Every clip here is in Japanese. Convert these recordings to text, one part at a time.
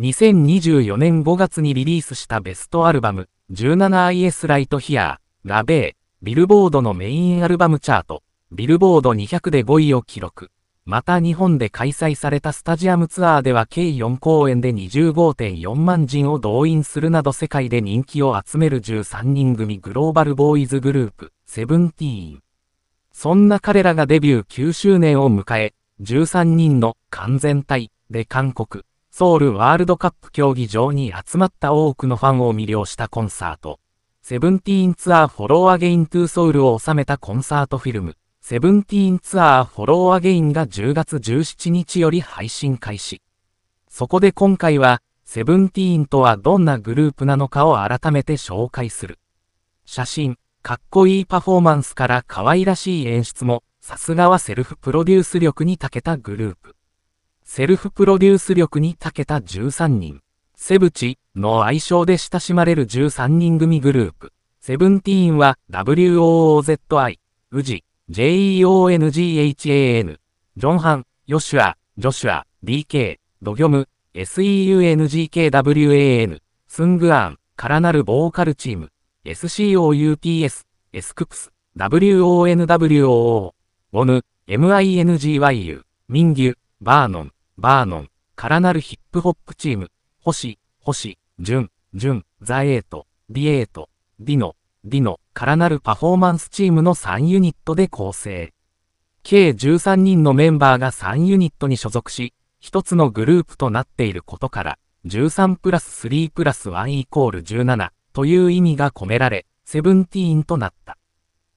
2024年5月にリリースしたベストアルバム、17IS ライトヒアー、ラベー、ビルボードのメインアルバムチャート、ビルボード200で5位を記録。また日本で開催されたスタジアムツアーでは計4公演で25.4万人を動員するなど世界で人気を集める13人組グローバルボーイズグループ、セブンティーン。そんな彼らがデビュー9周年を迎え、13人の完全体で韓国、ソウルワールドカップ競技場に集まった多くのファンを魅了したコンサート。セブンティーンツアーフォローアゲイントゥーソウルを収めたコンサートフィルム。セブンティーンツアーフォローアゲインが10月17日より配信開始。そこで今回は、セブンティーンとはどんなグループなのかを改めて紹介する。写真、かっこいいパフォーマンスから可愛らしい演出も、さすがはセルフプロデュース力に長けたグループ。セルフプロデュース力に長けた13人。セブチの愛称で親しまれる13人組グループ。セブンティーンは WOOZI、ウジ、JEONGHAN、ジョンハン、ヨシュア、ジョシュア、DK、ドギョム、SEUNGKWAN、スングアン、からなるボーカルチーム、SCOUPS、s クプス WONWOO、ボヌ、MINGYU、ミンギュ、バーノン、バーノン、からなるヒップホップチーム、星、星、純、純、ザエイト、ディエイト、ディノ、ディノ、からなるパフォーマンスチームの3ユニットで構成。計13人のメンバーが3ユニットに所属し、1つのグループとなっていることから、13プラス3プラス1イコール17という意味が込められ、セブンティーンとなった。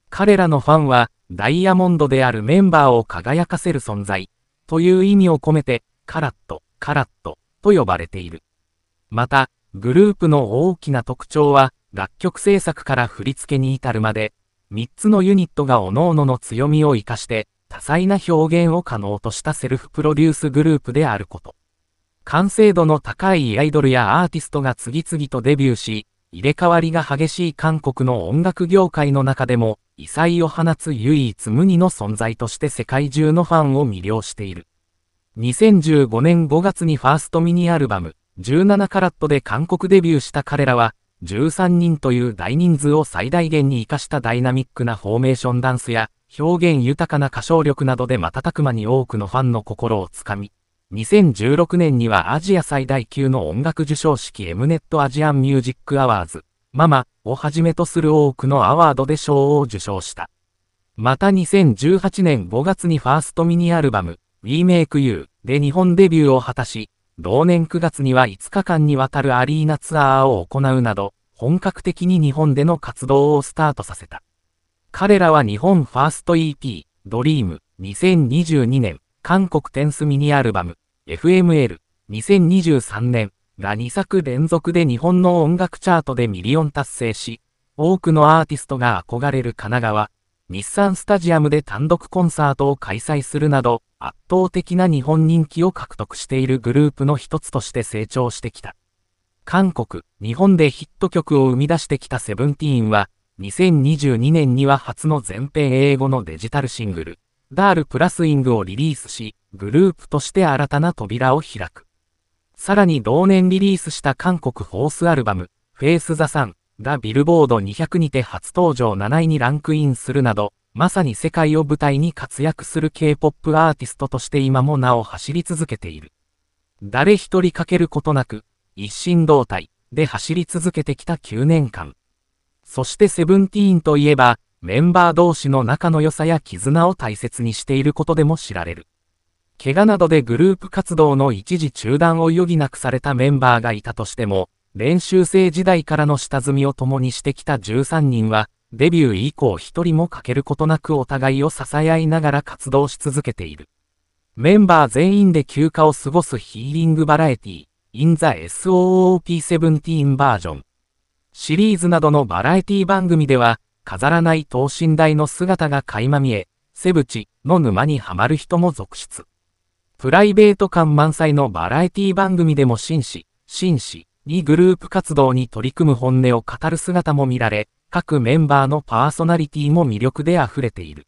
彼らのファンは、ダイヤモンドであるメンバーを輝かせる存在、という意味を込めて、カラット、カラットと呼ばれている。また、グループの大きな特徴は、楽曲制作から振り付けに至るまで、3つのユニットが各々の強みを活かして、多彩な表現を可能としたセルフプロデュースグループであること。完成度の高いアイドルやアーティストが次々とデビューし、入れ替わりが激しい韓国の音楽業界の中でも、異彩を放つ唯一無二の存在として世界中のファンを魅了している。2015年5月にファーストミニアルバム、17カラットで韓国デビューした彼らは、13人という大人数を最大限に活かしたダイナミックなフォーメーションダンスや、表現豊かな歌唱力などで瞬く間に多くのファンの心をつかみ、2016年にはアジア最大級の音楽授賞式 m ネットアジアンミュージックアワーズ、ママをはじめとする多くのアワードで賞を受賞した。また2018年5月にファーストミニアルバム、We Make You で日本デビューを果たし、同年9月には5日間にわたるアリーナツアーを行うなど、本格的に日本での活動をスタートさせた。彼らは日本ファースト EP、ドリーム2022年、韓国テンスミニアルバム、FML、2023年が2作連続で日本の音楽チャートでミリオン達成し、多くのアーティストが憧れる神奈川、日産スタジアムで単独コンサートを開催するなど、圧倒的な日本人気を獲得しているグループの一つとして成長してきた。韓国、日本でヒット曲を生み出してきたセブンティーンは、2022年には初の全編英語のデジタルシングル、ダールプラスイングをリリースし、グループとして新たな扉を開く。さらに同年リリースした韓国フォースアルバム、フェイス・ Sun ダ・ビルボード200にて初登場7位にランクインするなど、まさに世界を舞台に活躍する K-POP アーティストとして今もなお走り続けている。誰一人欠けることなく、一心同体で走り続けてきた9年間。そしてセブンティーンといえば、メンバー同士の仲の良さや絆を大切にしていることでも知られる。怪我などでグループ活動の一時中断を余儀なくされたメンバーがいたとしても、練習生時代からの下積みを共にしてきた13人は、デビュー以降一人も欠けることなくお互いを支え合いながら活動し続けている。メンバー全員で休暇を過ごすヒーリングバラエティ、in the SOOP17 バージョン。シリーズなどのバラエティ番組では、飾らない等身大の姿が垣間見え、セブチの沼にはまる人も続出。プライベート感満載のバラエティ番組でも紳士、紳士、にグループ活動に取り組む本音を語る姿も見られ、各メンバーのパーソナリティも魅力で溢れている。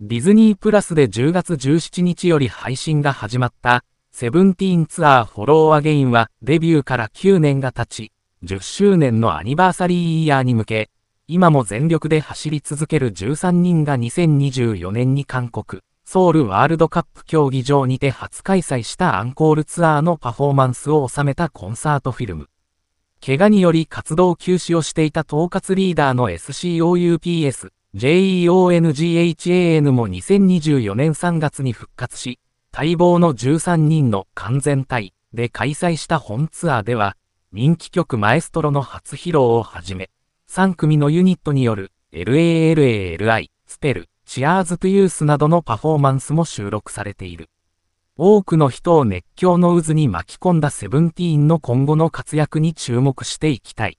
ディズニープラスで10月17日より配信が始まった、セブンティーンツアーフォローアゲインはデビューから9年が経ち、10周年のアニバーサリーイヤーに向け、今も全力で走り続ける13人が2024年に勧告。ソウルワールドカップ競技場にて初開催したアンコールツアーのパフォーマンスを収めたコンサートフィルム。怪我により活動休止をしていた統括リーダーの SCOUPS、JEONGHAN も2024年3月に復活し、待望の13人の完全体で開催した本ツアーでは、人気曲マエストロの初披露をはじめ、3組のユニットによる LALALI、スペル、チアーズ・トゥ・ユースなどのパフォーマンスも収録されている。多くの人を熱狂の渦に巻き込んだセブンティーンの今後の活躍に注目していきたい。